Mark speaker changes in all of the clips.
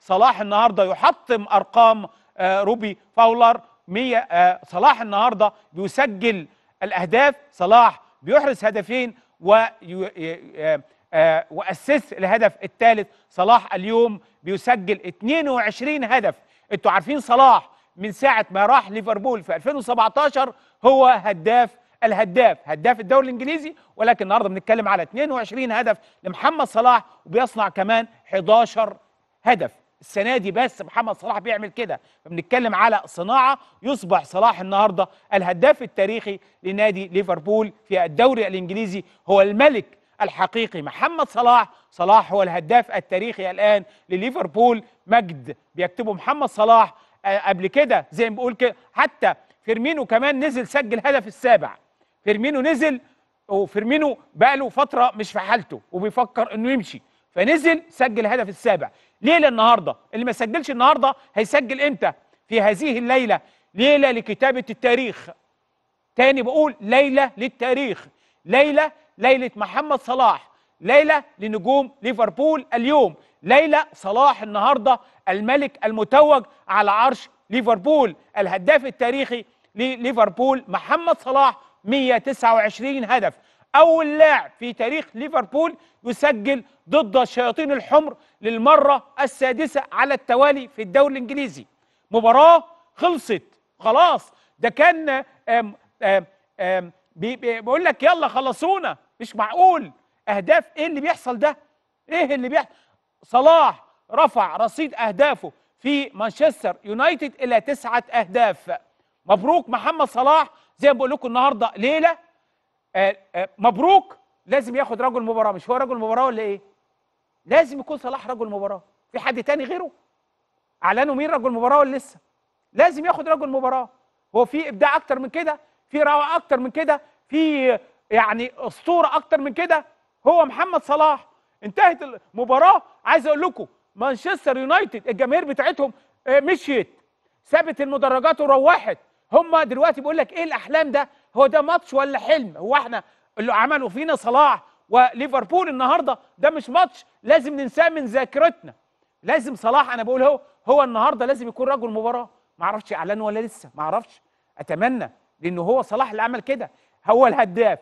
Speaker 1: صلاح النهارده يحطم ارقام آه، روبي فاولر 100 آه، صلاح النهارده بيسجل الاهداف صلاح بيحرز هدفين و آه، واسس الهدف الثالث صلاح اليوم بيسجل 22 هدف انتوا عارفين صلاح من ساعه ما راح ليفربول في 2017 هو هداف الهداف هداف الدوري الانجليزي ولكن النهارده بنتكلم على 22 هدف لمحمد صلاح وبيصنع كمان 11 هدف السنه دي بس محمد صلاح بيعمل كده فبنتكلم على صناعه يصبح صلاح النهارده الهداف التاريخي لنادي ليفربول في الدوري الانجليزي هو الملك الحقيقي محمد صلاح صلاح هو الهداف التاريخي الان لليفربول مجد بيكتبه محمد صلاح آه، قبل كده زي ما بقول كده حتى فيرمينو كمان نزل سجل هدف السابع فيرمينو نزل وفيرمينو بقى له فتره مش في حالته وبيفكر انه يمشي فنزل سجل الهدف السابع ليله النهارده اللي ما سجلش النهارده هيسجل امتى في هذه الليله ليله لكتابه التاريخ تاني بقول ليله للتاريخ ليله ليله محمد صلاح ليله لنجوم ليفربول اليوم ليله صلاح النهارده الملك المتوج على عرش ليفربول الهداف التاريخي لليفربول محمد صلاح 129 هدف أول لاعب في تاريخ ليفربول يسجل ضد الشياطين الحمر للمرة السادسة على التوالي في الدوري الإنجليزي مباراة خلصت خلاص ده كان آم آم آم بي بي بيقول لك يلا خلصونا مش معقول أهداف إيه اللي بيحصل ده إيه اللي بيحصل صلاح رفع رصيد أهدافه في مانشستر يونايتد إلى تسعة أهداف مبروك محمد صلاح زي ما بقول لكم النهارده ليله آه، آه، مبروك لازم ياخد رجل مباراه مش هو رجل مباراه ولا ايه؟ لازم يكون صلاح رجل مباراه في حد تاني غيره؟ اعلنوا مين رجل مباراه ولا لسه؟ لازم ياخد رجل مباراه هو في ابداع اكتر من كده؟ في روعه اكتر من كده؟ في يعني اسطوره اكتر من كده؟ هو محمد صلاح انتهت المباراه عايز اقول لكم مانشستر يونايتد الجماهير بتاعتهم آه، مشيت سابت المدرجات وروحت هم دلوقتي بيقول لك ايه الاحلام ده هو ده ماتش ولا حلم هو احنا اللي عمله فينا صلاح وليفربول النهارده ده مش ماتش لازم ننساه من ذاكرتنا لازم صلاح انا بقول هو هو النهارده لازم يكون رجل مباراه ما اعرفش اعلان ولا لسه ما اعرفش اتمنى لان هو صلاح اللي عمل كده هو الهداف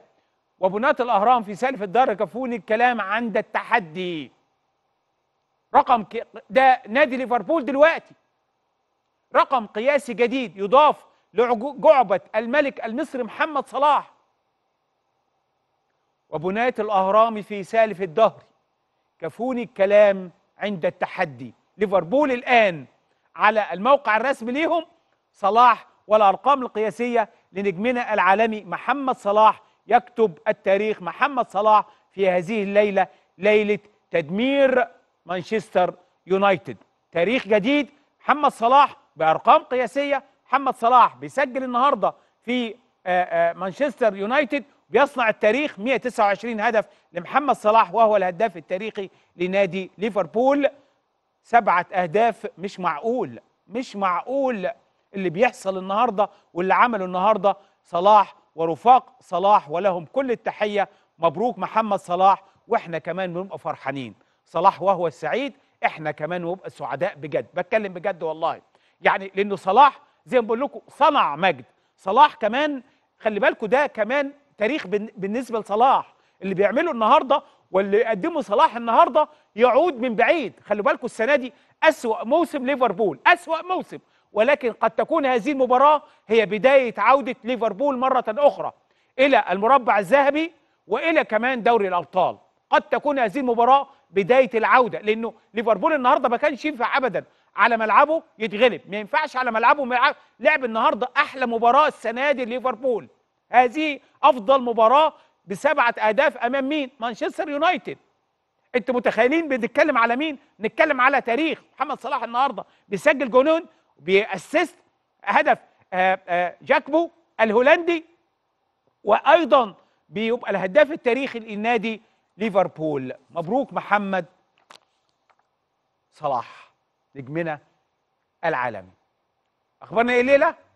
Speaker 1: وبناة الاهرام في سالف الدار كفوني الكلام عند التحدي رقم ده نادي ليفربول دلوقتي رقم قياسي جديد يضاف لجعبة الملك المصري محمد صلاح وبناية الأهرام في سالف الدهر كفون الكلام عند التحدي ليفربول الآن على الموقع الرسمي ليهم صلاح والأرقام القياسية لنجمنا العالمي محمد صلاح يكتب التاريخ محمد صلاح في هذه الليلة ليلة تدمير مانشستر يونايتد تاريخ جديد محمد صلاح بأرقام قياسية محمد صلاح بيسجل النهارده في آه، آه، مانشستر يونايتد بيصنع التاريخ 129 هدف لمحمد صلاح وهو الهداف التاريخي لنادي ليفربول سبعة أهداف مش معقول مش معقول اللي بيحصل النهارده واللي عمله النهارده صلاح ورفاق صلاح ولهم كل التحية مبروك محمد صلاح واحنا كمان بنبقى فرحانين صلاح وهو السعيد احنا كمان بنبقى سعداء بجد بتكلم بجد والله يعني لانه صلاح زي ما بقول لكم صنع مجد صلاح كمان خلي بالكم ده كمان تاريخ بالنسبه لصلاح اللي بيعمله النهارده واللي يقدمه صلاح النهارده يعود من بعيد خلي بالكم السنه دي اسوا موسم ليفربول اسوا موسم ولكن قد تكون هذه المباراه هي بدايه عوده ليفربول مره اخرى الى المربع الذهبي والى كمان دوري الابطال قد تكون هذه المباراه بدايه العوده لانه ليفربول النهارده ما كانش ينفع ابدا على ملعبه يتغلب ما ينفعش على ملعبه ملعب لعب النهارده احلى مباراه السنه دي ليفربول هذه افضل مباراه بسبعه اهداف امام مين مانشستر يونايتد انتوا متخيلين بنتكلم على مين نتكلم على تاريخ محمد صلاح النهارده بيسجل جولون بيأسست هدف آه، آه، جاكبو الهولندي وايضا بيبقى الهداف التاريخي للنادي ليفربول مبروك محمد صلاح نجمنا العالمي أخبرنا إيه الليلة؟